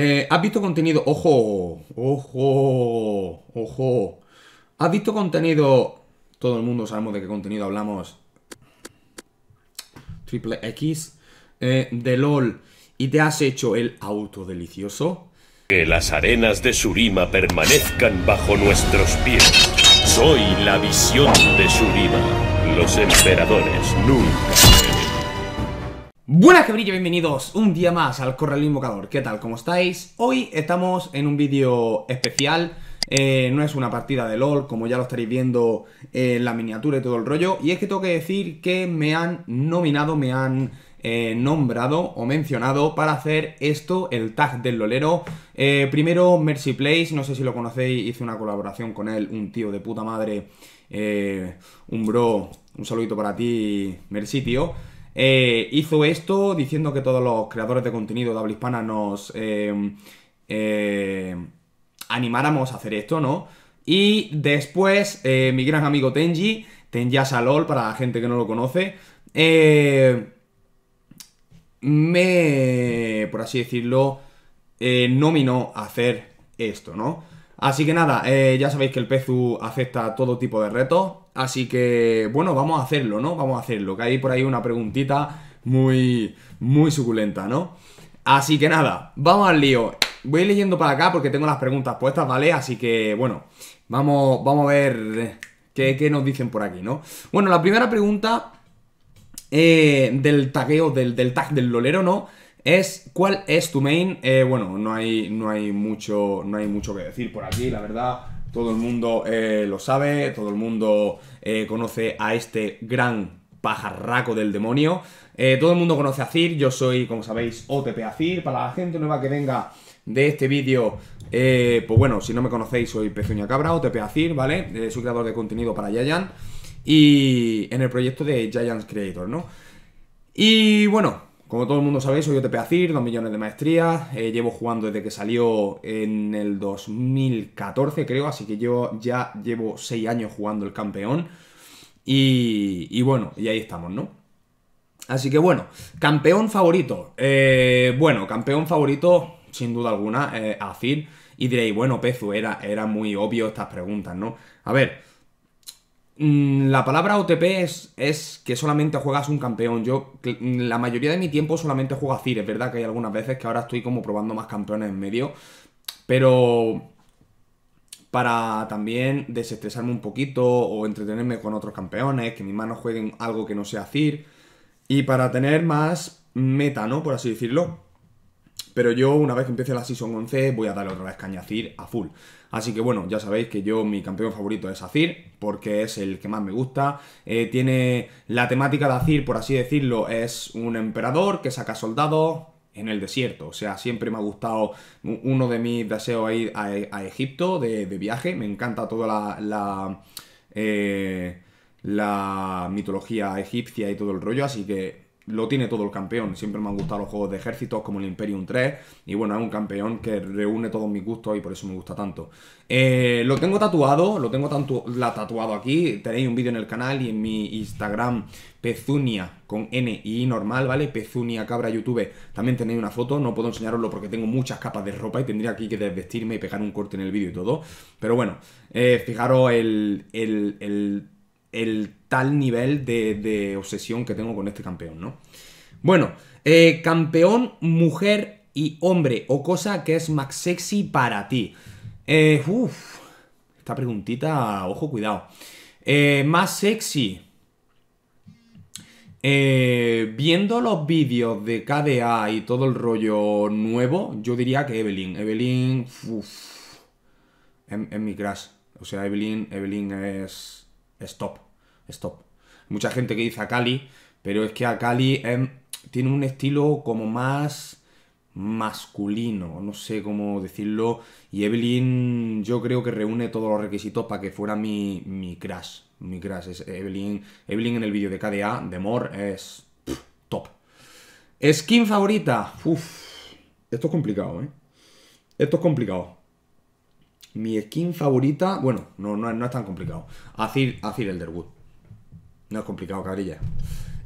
Eh, ¿Has visto contenido? Ojo, ojo, ojo. ¿Has visto contenido? Todo el mundo sabemos de qué contenido hablamos. Triple X eh, de LOL. ¿Y te has hecho el auto delicioso? Que las arenas de Surima permanezcan bajo nuestros pies. Soy la visión de Surima. Los emperadores nunca Buenas cabrillas, bienvenidos un día más al Corral Invocador. ¿Qué tal? ¿Cómo estáis? Hoy estamos en un vídeo especial. Eh, no es una partida de LOL, como ya lo estaréis viendo en la miniatura y todo el rollo. Y es que tengo que decir que me han nominado, me han eh, nombrado o mencionado para hacer esto, el tag del lolero. Eh, primero Mercy no sé si lo conocéis, hice una colaboración con él, un tío de puta madre, un bro, un saludito para ti, Mercy, tío. Eh, hizo esto diciendo que todos los creadores de contenido de habla hispana nos em, eh, animáramos a hacer esto, ¿no? Y después, eh, mi gran amigo Tenji, Tenjasalol para la gente que no lo conoce, me, por así decirlo, nominó a hacer esto, ¿no? Así que nada, ya sabéis que el Pezu acepta todo tipo de retos. Así que, bueno, vamos a hacerlo, ¿no? Vamos a hacerlo, que hay por ahí una preguntita muy, muy suculenta, ¿no? Así que nada, vamos al lío. Voy leyendo para acá porque tengo las preguntas puestas, ¿vale? Así que, bueno, vamos, vamos a ver qué, qué nos dicen por aquí, ¿no? Bueno, la primera pregunta eh, del tagueo, del, tag del lolero, ¿no? Es ¿cuál es tu main? Eh, bueno, no hay, no hay mucho. No hay mucho que decir por aquí, la verdad todo el mundo eh, lo sabe, todo el mundo eh, conoce a este gran pajarraco del demonio. Eh, todo el mundo conoce a Cir, yo soy, como sabéis, OTP a Para la gente nueva que venga de este vídeo, pues bueno, si no me conocéis, soy Pezuña Cabra, OTP a ¿vale? soy creador de contenido para Giant y en el proyecto de Giants Creator, ¿no? Y bueno, como todo el mundo sabéis, soy de Azir, dos millones de maestrías, eh, llevo jugando desde que salió en el 2014 creo, así que yo ya llevo 6 años jugando el campeón y, bueno, y ahí estamos, ¿no? Así que bueno, campeón favorito, eh, bueno, campeón favorito sin duda alguna, eh, y diréis, bueno, Pezu, era, era muy obvio estas preguntas, ¿no? A ver, Mm, la palabra OTP es, que solamente juegas un campeón. Yo, mm, la mayoría de mi tiempo solamente juego a CIR. Es verdad que hay algunas veces que ahora estoy como probando más campeones en medio. Pero para también desestresarme un poquito o entretenerme con otros campeones, que mis manos jueguen algo que no sea CIR. Y para tener más meta, ¿no? Por así decirlo. Pero yo, una vez que empiece la Season 11, voy a darle otra vez caña a CIR a full. Así que bueno, ya sabéis que yo mi campeón favorito es Azir, porque es el que más me gusta. Eh, tiene la temática de Azir, por así decirlo, es un emperador que saca soldados, en el desierto. O sea, siempre me ha gustado uno de mis deseos ir a, Egipto de, viaje. Me encanta toda la, la, eh, la mitología egipcia y todo el rollo. Así que lo tiene todo el campeón. Siempre me han gustado los juegos de ejércitos como el Imperium 3. Y bueno, es un campeón que reúne todos mis gustos y por eso me gusta tanto. Eh, lo tengo tatuado, lo tengo tanto, la tatuado aquí. Tenéis un vídeo en el canal y en mi Instagram Pezunia con N y I normal, ¿vale? Pezunia Cabra YouTube. También tenéis una foto, no puedo enseñaroslo porque tengo muchas capas de ropa y tendría aquí que desvestirme y pegar un corte en el vídeo y todo. Pero bueno, eh, fijaros el, el el tal nivel de, obsesión que tengo con este campeón, ¿no? Bueno, eh, campeón, mujer y hombre, o cosa que es más sexy para ti. Eh, esta preguntita, ojo, cuidado. Eh, más sexy. viendo los vídeos de KDA y todo el rollo nuevo, yo diría que Evelyn. Evelyn. Uf, es, mi crash. O sea, Evelyn, Evelyn es. stop stop. Mucha gente que dice a pero es que a em, tiene un estilo como más masculino, no sé cómo decirlo, y Evelyn yo creo que reúne todos los requisitos para que fuera mi, mi crash, mi crash es Evelyn, Evelyn en el vídeo de KDA, de More, es top. Skin favorita, esto es complicado, ¿eh? Esto es complicado. Mi skin favorita, bueno, no, no, es tan complicado, Azir, Azir Elderwood. No es complicado, cabrilla.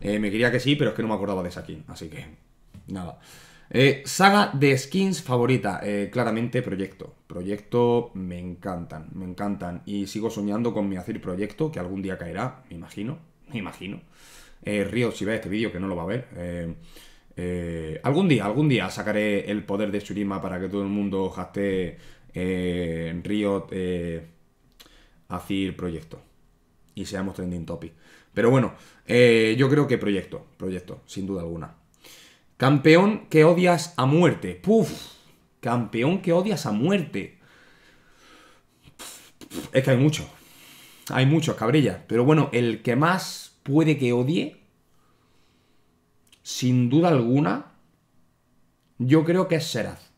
Eh, me quería que sí, pero es que no me acordaba de esa skin, así que nada. Eh, saga de skins favorita, eh, claramente Proyecto. Proyecto me encantan, me encantan. Y sigo soñando con mi hacer Proyecto, que algún día caerá, me imagino, me imagino. Río, si ve este vídeo, que no lo va a ver. algún día, algún día sacaré el poder de Shurima para que todo el mundo En Río hacer Proyecto. Y seamos trending topic. Pero bueno, eh, yo creo que proyecto, proyecto, sin duda alguna. Campeón que odias a muerte. Puf, campeón que odias a muerte. Es que hay muchos. Hay muchos, cabrilla. Pero bueno, el que más puede que odie, sin duda alguna, yo creo que es Seraz.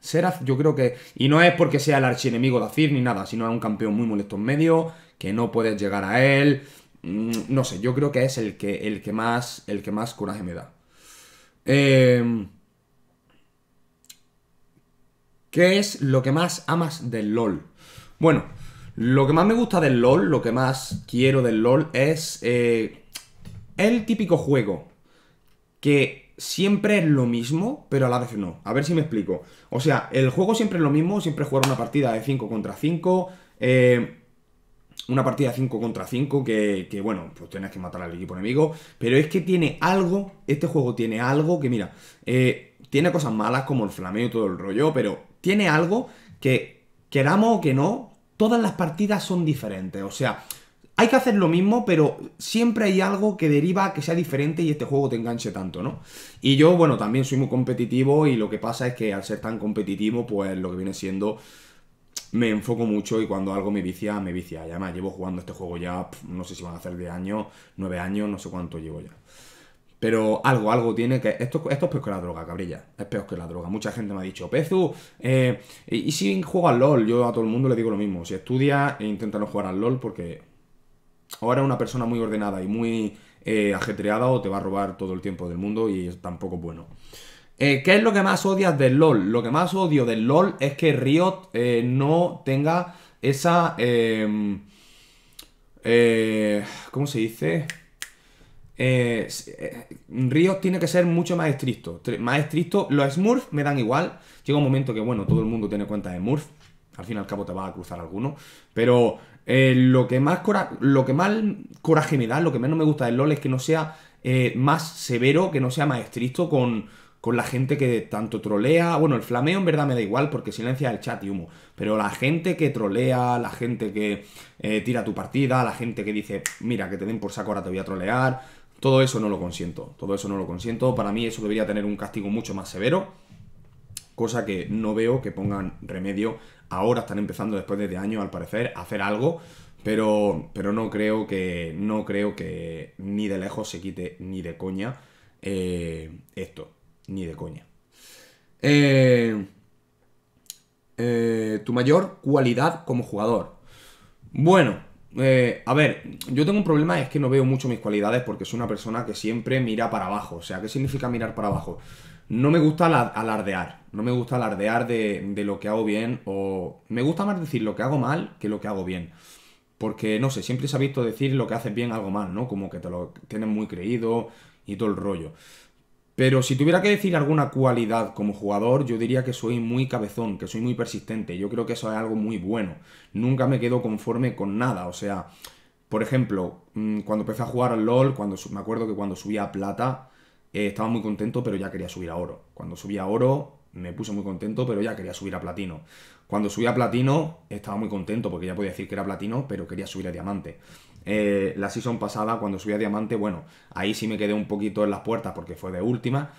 Seraz, yo creo que. Y no es porque sea el archienemigo de Azir ni nada, sino es un campeón muy molesto en medio, que no puedes llegar a él. Mm, no sé, yo creo que es el que, el que, más, el que más coraje me da. Em, ¿Qué es lo que más amas del LOL? Bueno, lo que más me gusta del LOL, lo que más quiero del LOL es eh, el típico juego que siempre es lo mismo, pero a la vez no. A ver si me explico. O sea, el juego siempre es lo mismo, siempre jugar una partida de 5 contra 5. Eh, una partida 5 contra 5 que, bueno, pues tienes que matar al equipo enemigo, pero es que tiene algo, este juego tiene algo que, mira, eh, tiene cosas malas como el flameo y todo el rollo, pero tiene algo que, queramos o que no, todas las partidas son diferentes, o sea... Hay que hacer lo mismo, pero siempre hay algo que deriva que sea diferente y este juego te enganche tanto, ¿no? Y yo, bueno, también soy muy competitivo y lo que pasa es que al ser tan competitivo, pues lo que viene siendo me enfoco mucho y cuando algo me vicia, me vicia. además llevo jugando este juego ya, no sé si van a hacer de año, nueve años, no sé cuánto llevo ya. Pero algo, algo tiene que... Esto, esto es peor que la droga, cabrilla. Es peor que la droga. Mucha gente me ha dicho, Pezu, eh, ¿y si al LOL? Yo a todo el mundo le digo lo mismo. Si estudia, e intenta no jugar al LOL porque ahora una persona muy ordenada y muy eh, ajetreada o te va a robar todo el tiempo del mundo y tampoco es bueno. Eh, ¿Qué es lo que más odias del LOL? Lo que más odio del LOL es que Riot eh, no tenga esa... Em, eh, ¿Cómo se dice? Riot tiene que ser mucho más estricto. Más estricto. Los Smurf me dan igual. Llega un momento que, bueno, todo el mundo tiene cuenta de Smurf. Al fin y al cabo te vas a cruzar alguno. Pero lo, que más lo que más coraje me da, lo que menos me gusta del LOL es que no sea más severo, que no sea más estricto con con la gente que tanto trolea. Bueno, el flameo en verdad me da igual porque silencia el chat y humo. Pero la gente que trolea, la gente que eh, tira tu partida, la gente que dice, mira, que te den por saco, ahora te voy a trolear. Todo eso no lo consiento. Todo eso no lo consiento. Para mí eso debería tener un castigo mucho más severo. Cosa que no veo que pongan remedio. Ahora están empezando después de años año, al parecer, a hacer algo. Pero, pero no creo que. No creo que ni de lejos se quite ni de coña eh, esto. Ni de coña. Eh, eh, tu mayor cualidad como jugador. Bueno, eh, a ver, yo tengo un problema, es que no veo mucho mis cualidades porque soy una persona que siempre mira para abajo. O sea, ¿qué significa mirar para abajo? No me gusta alardear, no me gusta alardear de, de lo que hago bien o... Me gusta más decir lo que hago mal que lo que hago bien. Porque, no sé, siempre se ha visto decir lo que haces bien algo mal, ¿no? Como que te lo tienes muy creído y todo el rollo. Pero si tuviera que decir alguna cualidad como jugador, yo diría que soy muy cabezón, que soy muy persistente. Yo creo que eso es algo muy bueno. Nunca me quedo conforme con nada. O sea, por ejemplo, mm, cuando empecé a jugar al LOL, cuando, me acuerdo que cuando subía a plata, eh, estaba muy contento, pero ya quería subir a oro. Cuando subía a oro, me puse muy contento, pero ya quería subir a platino. Cuando subí a platino, estaba muy contento porque ya podía decir que era platino, pero quería subir a diamante. Eh, la season pasada, cuando subí a Diamante, bueno, ahí sí me quedé un poquito en las puertas porque fue de última.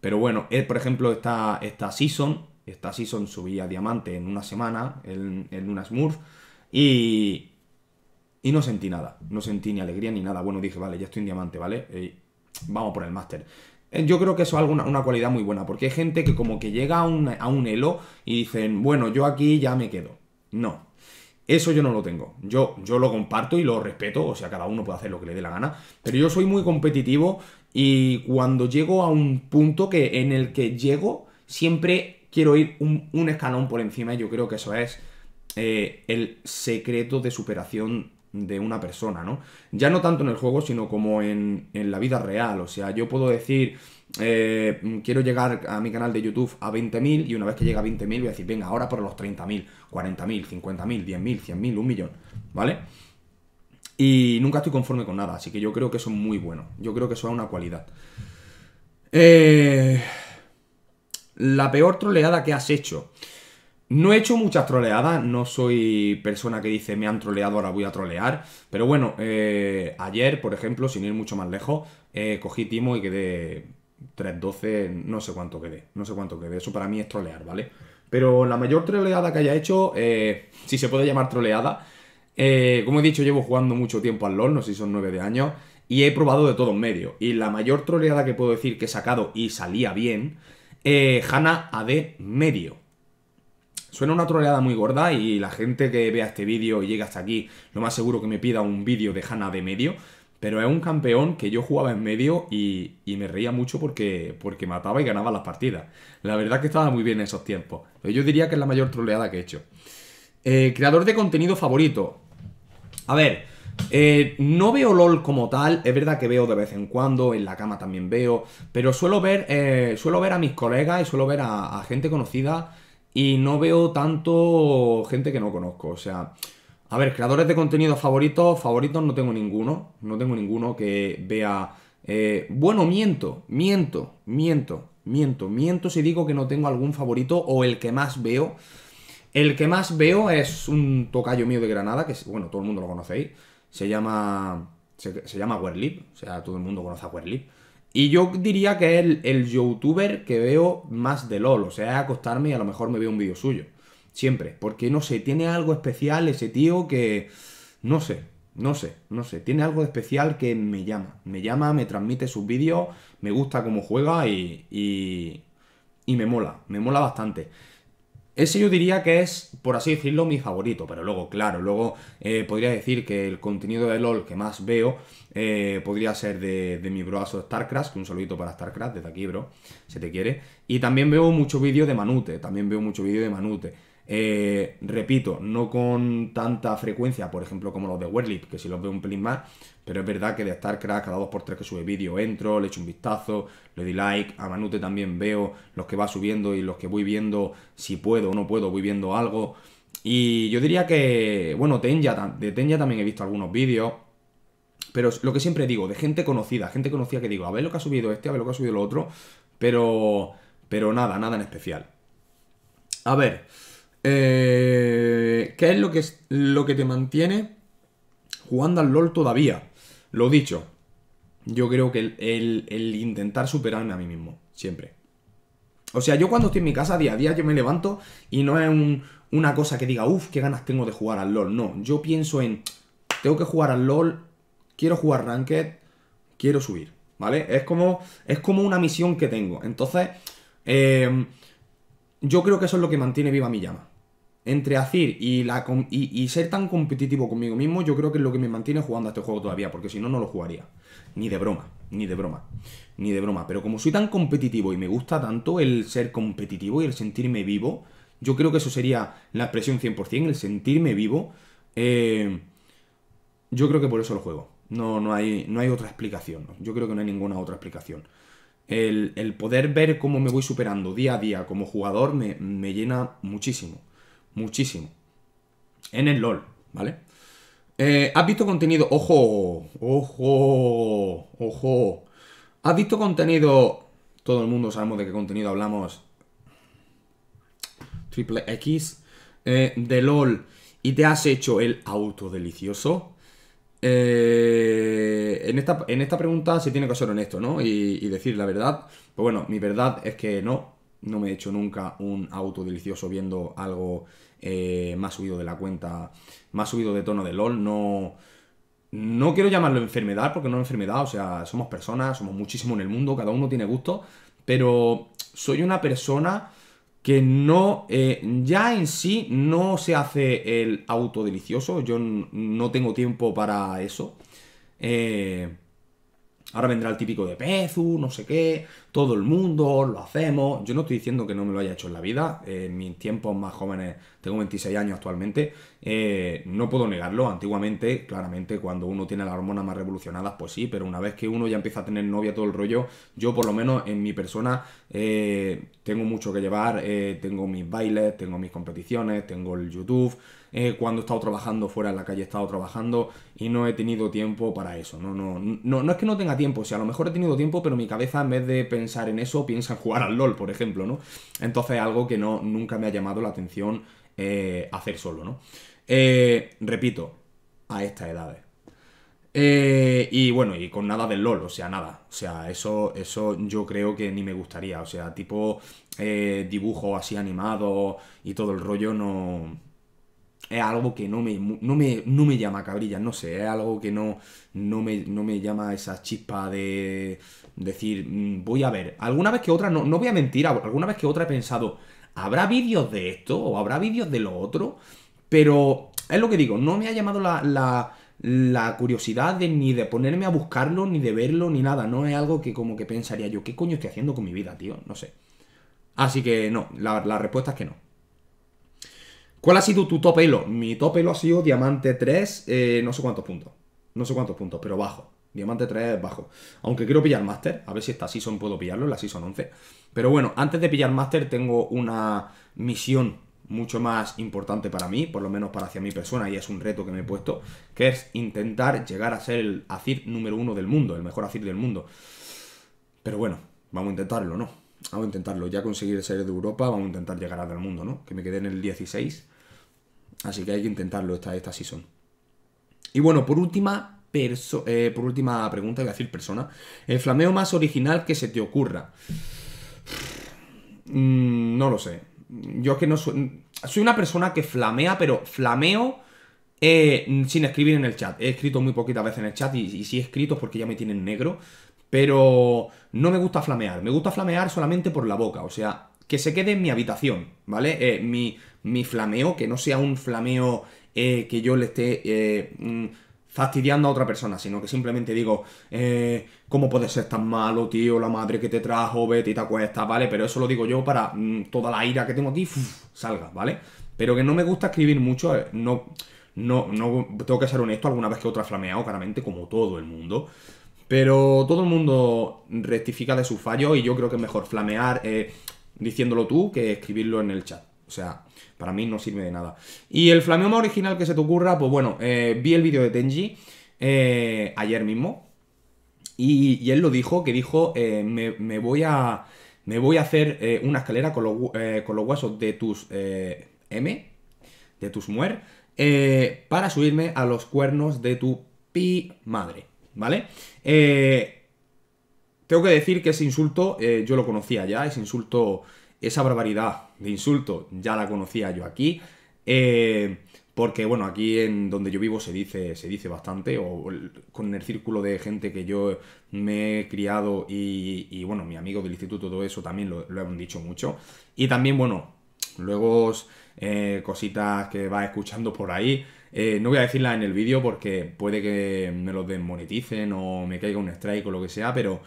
Pero bueno, él, por ejemplo, esta, esta season, esta season subí a Diamante en una semana, en, en una Smurf, y, y no sentí nada, no sentí ni alegría ni nada. Bueno, dije, vale, ya estoy en Diamante, ¿vale? vamos por el máster. Eh, yo creo que eso es una cualidad muy buena, porque hay gente que como que llega a un, a un elo y dicen, bueno, yo aquí ya me quedo. No, eso yo no lo tengo. Yo, yo lo comparto y lo respeto, o sea, cada uno puede hacer lo que le dé la gana, pero yo soy muy competitivo y cuando llego a un punto que, en el que llego, siempre quiero ir un, escalón por encima y yo creo que eso es eh, el secreto de superación de una persona, ¿no? Ya no tanto en el juego, sino como en, en la vida real, o sea, yo puedo decir eh, quiero llegar a mi canal de YouTube a 20.000 y una vez que llega a 20.000 voy a decir, venga, ahora por los 30.000, 40.000, 50.000, 10.000, 100.000, un millón, ¿vale? Y nunca estoy conforme con nada, así que yo creo que eso es muy bueno, yo creo que eso es una cualidad. Eh, la peor troleada que has hecho. No he hecho muchas troleadas, no soy persona que dice me han troleado, ahora voy a trolear. Pero bueno, eh, ayer, por ejemplo, sin ir mucho más lejos, cogí Timo y quedé 3-12, no sé cuánto quede, no sé cuánto quede. Eso para mí es trolear, ¿vale? Pero la mayor troleada que haya hecho, eh, si se puede llamar troleada, eh, como he dicho, llevo jugando mucho tiempo al LoL, no sé si son 9 de años, y he probado de todo medios, medio. Y la mayor troleada que puedo decir que he sacado y salía bien, eh, Hanna AD medio. Suena una troleada muy gorda y la gente que vea este vídeo y llega hasta aquí, lo más seguro que me pida un vídeo de Hanna de medio. Pero es un campeón que yo jugaba en medio y, me reía mucho porque, porque mataba y ganaba las partidas. La verdad que estaba muy bien en esos tiempos. yo diría que es la mayor troleada que he hecho. Eh, creador de contenido favorito. A ver, eh, no veo LOL como tal, es verdad que veo de vez en cuando, en la cama también veo, pero suelo ver, eh, suelo ver a mis colegas y suelo ver a, gente conocida y no veo tanto gente que no conozco. O sea, a ver, creadores de contenido favoritos, favoritos no tengo ninguno. No tengo ninguno que vea. Eh, bueno, miento, miento, miento, miento, miento si digo que no tengo algún favorito o el que más veo. El que más veo es un tocayo mío de Granada, que bueno, todo el mundo lo conocéis. Se llama. Se, llama Werlip. O sea, todo el mundo conoce a Werlip. Y yo diría que es el, el youtuber que veo más de LOL. O sea, acostarme y a lo mejor me veo un vídeo suyo. Siempre. Porque no sé, tiene algo especial ese tío que. No sé, no sé, no sé. Tiene algo especial que me llama. Me llama, me transmite sus vídeos, me gusta cómo juega y, y. me mola, me mola bastante. Ese yo diría que es, por así decirlo, mi favorito, pero luego, claro, luego eh, podría decir que el contenido de LOL que más veo eh, podría ser de, mi broazo StarCraft, que un saludito para StarCraft, desde aquí, bro, si te quiere. Y también veo mucho vídeo de Manute, también veo mucho vídeo de Manute. Eh, repito, no con tanta frecuencia, por ejemplo, como los de Werlip, que si los veo un pelín más, pero es verdad que de StarCraft cada 2x3 que sube vídeo entro, le echo un vistazo, le doy like, a Manute también veo los que va subiendo y los que voy viendo, si puedo o no puedo, voy viendo algo. Y yo diría que, bueno, Tenja, de Tenja también he visto algunos vídeos, pero lo que siempre digo, de gente conocida, gente conocida que digo, a ver lo que ha subido este, a ver lo que ha subido el otro, pero, pero nada, nada en especial. A ver, eh, ¿Qué es lo que, lo que te mantiene jugando al LOL todavía? Lo dicho, yo creo que el, intentar superarme a mí mismo, siempre. O sea, yo cuando estoy en mi casa día a día, yo me levanto y no es una cosa que diga, uff, qué ganas tengo de jugar al LOL. No, yo pienso en, tengo que jugar al LOL, quiero jugar Ranked, quiero subir, ¿vale? Es como, es como una misión que tengo. Entonces, eh, yo creo que eso es lo que mantiene viva mi llama entre hacer y, la, y, ser tan competitivo conmigo mismo, yo creo que es lo que me mantiene jugando a este juego todavía, porque si no, no lo jugaría. Ni de broma, ni de broma, ni de broma. Pero como soy tan competitivo y me gusta tanto el ser competitivo y el sentirme vivo, yo creo que eso sería la expresión 100%, el sentirme vivo. Eh, yo creo que por eso lo juego. No, no, hay, no hay otra explicación. Yo creo que no hay ninguna otra explicación. El, poder ver cómo me voy superando día a día como jugador me, me llena muchísimo muchísimo. En el LOL, ¿vale? Eh, ¿Has visto contenido? ¡Ojo! ¡Ojo! ¡Ojo! ¿Has visto contenido? Todo el mundo sabemos de qué contenido hablamos. Triple X. Eh, de LOL. Y te has hecho el auto delicioso. Eh, en, esta, en, esta, pregunta se tiene que ser honesto, ¿no? Y, y decir la verdad. Pues bueno, mi verdad es que no no me he hecho nunca un auto delicioso viendo algo eh, más subido de la cuenta, más subido de tono de LOL, no... No quiero llamarlo enfermedad, porque no es enfermedad, o sea, somos personas, somos muchísimo en el mundo, cada uno tiene gusto, pero soy una persona que no, eh, ya en sí no se hace el auto delicioso, yo no tengo tiempo para eso. Eh, Ahora vendrá el típico de Pezu, no sé qué, todo el mundo, lo hacemos. Yo no estoy diciendo que no me lo haya hecho en la vida. en mis tiempos más jóvenes, tengo 26 años actualmente, eh, no puedo negarlo. Antiguamente, claramente, cuando uno tiene las hormonas más revolucionadas, pues sí, pero una vez que uno ya empieza a tener novia, todo el rollo, yo por lo menos en mi persona eh, tengo mucho que llevar. Eh, tengo mis bailes, tengo mis competiciones, tengo el YouTube. Eh, cuando he estado trabajando fuera en la calle, he estado trabajando y no he tenido tiempo para eso. No, no, no, es que no tenga tiempo, o sea, a lo mejor he tenido tiempo, pero mi cabeza en vez de pensar en eso, piensa en jugar al LOL, por ejemplo, ¿no? Entonces algo que no, nunca me ha llamado la atención eh, hacer solo, ¿no? Eh, repito, a estas edades. y bueno, y con nada del LOL, o sea, nada. O sea, eso, eso yo creo que ni me gustaría. O sea, tipo dibujo así animado y todo el rollo no, es algo que no me, no me, llama cabrilla, no sé, es algo que no, no, me, no me llama esa chispa de decir, mm, voy a ver, alguna vez que otra, no, voy a mentir, alguna vez que otra he pensado, ¿habrá vídeos de esto o habrá vídeos de lo otro? Pero es lo que digo, no me ha llamado la, curiosidad ni de ponerme a buscarlo, ni de verlo, ni nada, no es algo que como que pensaría yo, ¿qué coño estoy haciendo con mi vida, tío? No sé. Así que no, la respuesta es que no. ¿Cuál ha sido tu top Mi top hilo ha sido diamante 3, eh, no sé cuántos puntos. No sé cuántos puntos, pero bajo. Diamante 3 bajo. Aunque quiero pillar Master, a ver si esta Season puedo pillarlo, la Season 11. Pero bueno, antes de pillar Master tengo una misión mucho más importante para mí, por lo menos para hacia mi persona, y es un reto que me he puesto, que es intentar llegar a ser el Azir número uno del mundo, el mejor Azir del mundo. Pero bueno, vamos a intentarlo, ¿no? vamos a intentarlo, ya conseguir ser de Europa, vamos a intentar llegar al mundo, ¿no? Que me quedé en el 16. Así que hay que intentarlo esta, esta season. Y bueno, por última, eh, por última pregunta, voy a decir persona. El eh, flameo más original que se te ocurra. Mm, no lo sé. Yo es que no soy. Soy una persona que flamea, pero flameo. Eh, sin escribir en el chat. He escrito muy poquitas veces en el chat y, y, si he escrito es porque ya me tienen negro. Pero no me gusta flamear, me gusta flamear solamente por la boca, o sea, que se quede en mi habitación, ¿vale? Eh, mi, mi, flameo, que no sea un flameo eh, que yo le esté eh, mm, fastidiando a otra persona, sino que simplemente digo, ¿cómo puedes ser tan malo, tío? La madre que te trajo, vete y te acuestas, ¿vale? Pero eso lo digo yo para mm, toda la ira que tengo aquí, salga, ¿vale? Pero que no me gusta escribir mucho, no, tengo que ser honesto, alguna vez que otra flameado, claramente, como todo el mundo. Pero todo el mundo rectifica de su fallo, y yo creo que es mejor flamear eh, diciéndolo tú que escribirlo en el chat. O sea, para mí no sirve de nada. Y el flameo más original que se te ocurra, pues bueno, eh, vi el vídeo de Tenji eh, ayer mismo. Y, él lo dijo, que dijo, me, voy a, me voy a hacer una escalera con los, con los, huesos de tus M, de tus muer, para subirme a los cuernos de tu pi madre. ¿vale? Eh, tengo que decir que ese insulto eh, yo lo conocía ya, ese insulto, esa barbaridad de insulto ya la conocía yo aquí. Eh, porque bueno, aquí en donde yo vivo se dice, se dice bastante, o, con el círculo de gente que yo me he criado y, bueno, mi amigo del instituto, todo eso también lo, han dicho mucho. Y también, bueno, luego cositas que vas escuchando por ahí, eh, no voy a decirla en el vídeo porque puede que me los desmoneticen o me caiga un strike o lo que sea, pero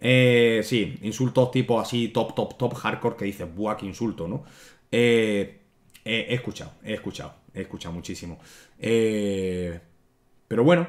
eh, sí, insultos tipo así, top, top, top, hardcore, que dices, buah, qué insulto, ¿no? Eh, eh he escuchado, he escuchado, he escuchado muchísimo. Eh, pero bueno,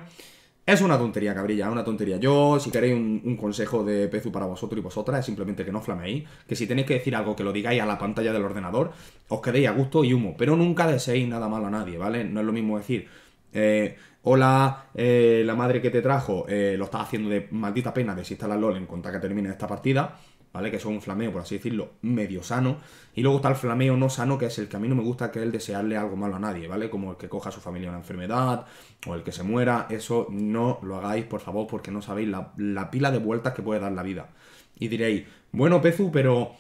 es una tontería, cabrilla, una tontería. Yo, si queréis un, consejo de Pezu para vosotros y vosotras, es simplemente que no flameéis, que si tenéis que decir algo que lo digáis a la pantalla del ordenador, os quedéis a gusto y humo, pero nunca deseéis nada malo a nadie, ¿vale? No es lo mismo decir, eh, hola, eh, la madre que te trajo, eh, lo estás haciendo de maldita pena, de la LOL en cuanto que termine esta partida, ¿vale? Que son un flameo, por así decirlo, medio sano. Y luego está el flameo no sano, que es el que a mí no me gusta, que él el desearle algo malo a nadie, ¿vale? Como el que coja a su familia una enfermedad o el que se muera. Eso no lo hagáis, por favor, porque no sabéis la, pila de vueltas que puede dar la vida. Y diréis, bueno, Pezu, pero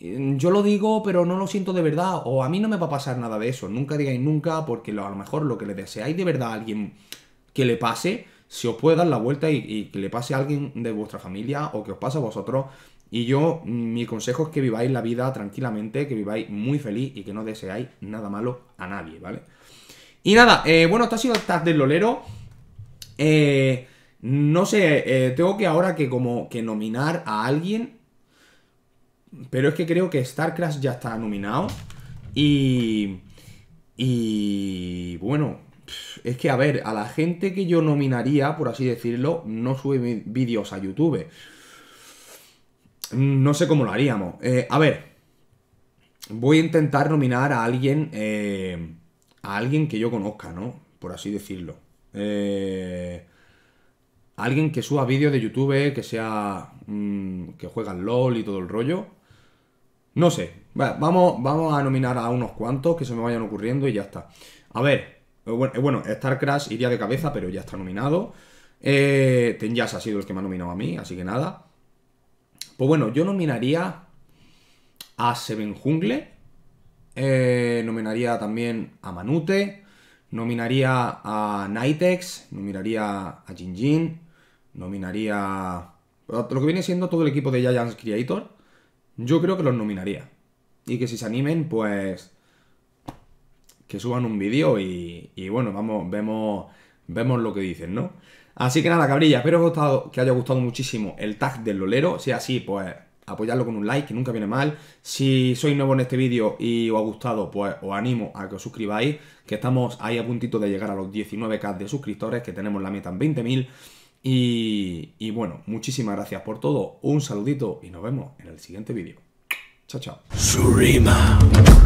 mm, yo lo digo, pero no lo siento de verdad, o a mí no me va a pasar nada de eso. Nunca digáis nunca, porque a lo mejor lo que le deseáis de verdad a alguien que le pase, si os puede dar la vuelta y que le pase a alguien de vuestra familia o que os pase a vosotros y yo, mm, mi consejo es que viváis la vida tranquilamente, que viváis muy feliz y que no deseáis nada malo a nadie, ¿vale? Y nada, eh, bueno, esto ha sido el del Lolero. Eh, no sé, eh, tengo que ahora que como que nominar a alguien. Pero es que creo que StarCraft ya está nominado. Y... Y... Bueno, es que a ver, a la gente que yo nominaría, por así decirlo, no sube vídeos a YouTube no sé cómo lo haríamos. Eh, a ver, voy a intentar nominar a alguien, eh, a alguien que yo conozca, ¿no? Por así decirlo. Eh, alguien que suba vídeos de YouTube, que sea, mm, que juega LOL y todo el rollo. No sé. vamos, vamos a nominar a unos cuantos que se me vayan ocurriendo y ya está. A ver, bueno, Starcrash iría de cabeza, pero ya está nominado. Eh, Tenyas ha sido el que me ha nominado a mí, así que nada. Pues bueno, yo nominaría a Seven Jungle, eh, nominaría también a Manute, nominaría a Nitex, nominaría a Jinjin, nominaría... Lo que viene siendo todo el equipo de Giants Creator, yo creo que los nominaría. Y que si se animen, pues... Que suban un vídeo y, bueno, vamos, vemos, vemos lo que dicen, ¿no? Así que nada, cabrilla, espero gustado, que haya gustado muchísimo el tag del lolero. Si es así, pues apoyadlo con un like, que nunca viene mal. Si sois nuevo en este vídeo y os ha gustado, pues os animo a que os suscribáis, que estamos ahí a puntito de llegar a los 19k de suscriptores, que tenemos la meta en 20.000. Y, y bueno, muchísimas gracias por todo, un saludito y nos vemos en el siguiente vídeo. Chao, chao.